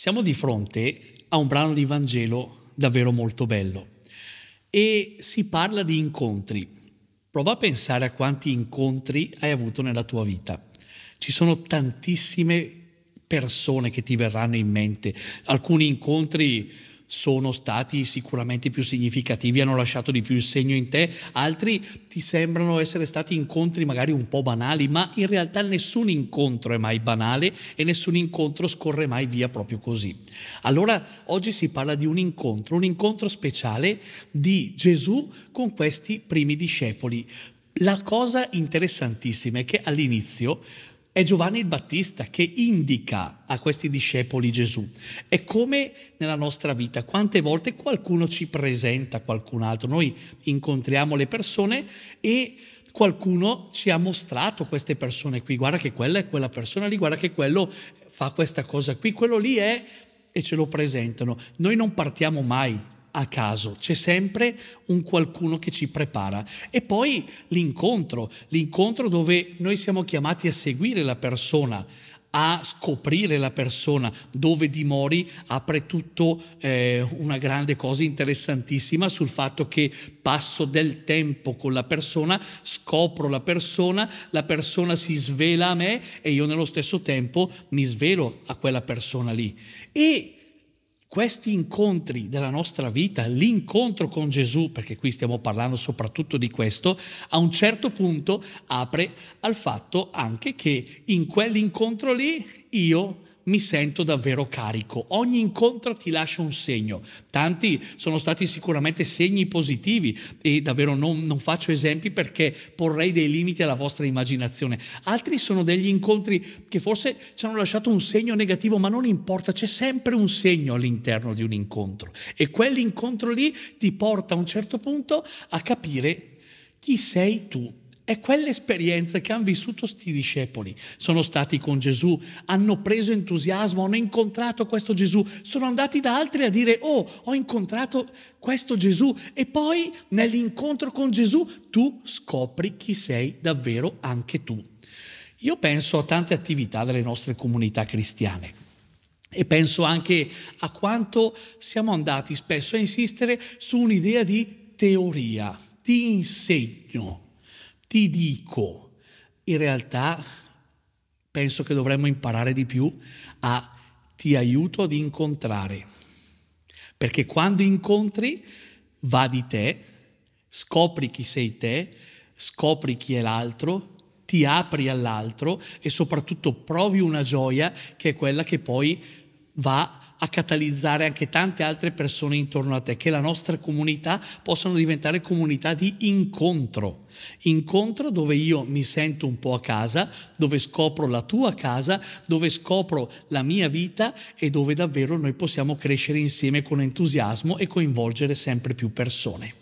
Siamo di fronte a un brano di Vangelo davvero molto bello e si parla di incontri. Prova a pensare a quanti incontri hai avuto nella tua vita. Ci sono tantissime persone che ti verranno in mente, alcuni incontri sono stati sicuramente più significativi, hanno lasciato di più il segno in te, altri ti sembrano essere stati incontri magari un po' banali, ma in realtà nessun incontro è mai banale e nessun incontro scorre mai via proprio così. Allora oggi si parla di un incontro, un incontro speciale di Gesù con questi primi discepoli. La cosa interessantissima è che all'inizio è Giovanni il Battista che indica a questi discepoli Gesù. È come nella nostra vita, quante volte qualcuno ci presenta qualcun altro, noi incontriamo le persone e qualcuno ci ha mostrato queste persone qui, guarda che quella è quella persona lì, guarda che quello fa questa cosa qui, quello lì è e ce lo presentano. Noi non partiamo mai a caso, c'è sempre un qualcuno che ci prepara. E poi l'incontro, l'incontro dove noi siamo chiamati a seguire la persona, a scoprire la persona, dove dimori, apre tutto eh, una grande cosa interessantissima sul fatto che passo del tempo con la persona, scopro la persona, la persona si svela a me e io nello stesso tempo mi svelo a quella persona lì. E questi incontri della nostra vita, l'incontro con Gesù, perché qui stiamo parlando soprattutto di questo, a un certo punto apre al fatto anche che in quell'incontro lì io mi sento davvero carico. Ogni incontro ti lascia un segno. Tanti sono stati sicuramente segni positivi e davvero non, non faccio esempi perché porrei dei limiti alla vostra immaginazione. Altri sono degli incontri che forse ci hanno lasciato un segno negativo, ma non importa, c'è sempre un segno all'interno di un incontro. E quell'incontro lì ti porta a un certo punto a capire chi sei tu è quell'esperienza che hanno vissuto sti discepoli. Sono stati con Gesù, hanno preso entusiasmo, hanno incontrato questo Gesù, sono andati da altri a dire oh, ho incontrato questo Gesù e poi nell'incontro con Gesù tu scopri chi sei davvero anche tu. Io penso a tante attività delle nostre comunità cristiane. E penso anche a quanto siamo andati spesso a insistere su un'idea di teoria, di insegno, ti dico, in realtà penso che dovremmo imparare di più a ti aiuto ad incontrare. Perché quando incontri, va di te, scopri chi sei te, scopri chi è l'altro, ti apri all'altro e soprattutto provi una gioia che è quella che poi va a catalizzare anche tante altre persone intorno a te, che la nostra comunità possano diventare comunità di incontro, incontro dove io mi sento un po' a casa, dove scopro la tua casa, dove scopro la mia vita e dove davvero noi possiamo crescere insieme con entusiasmo e coinvolgere sempre più persone.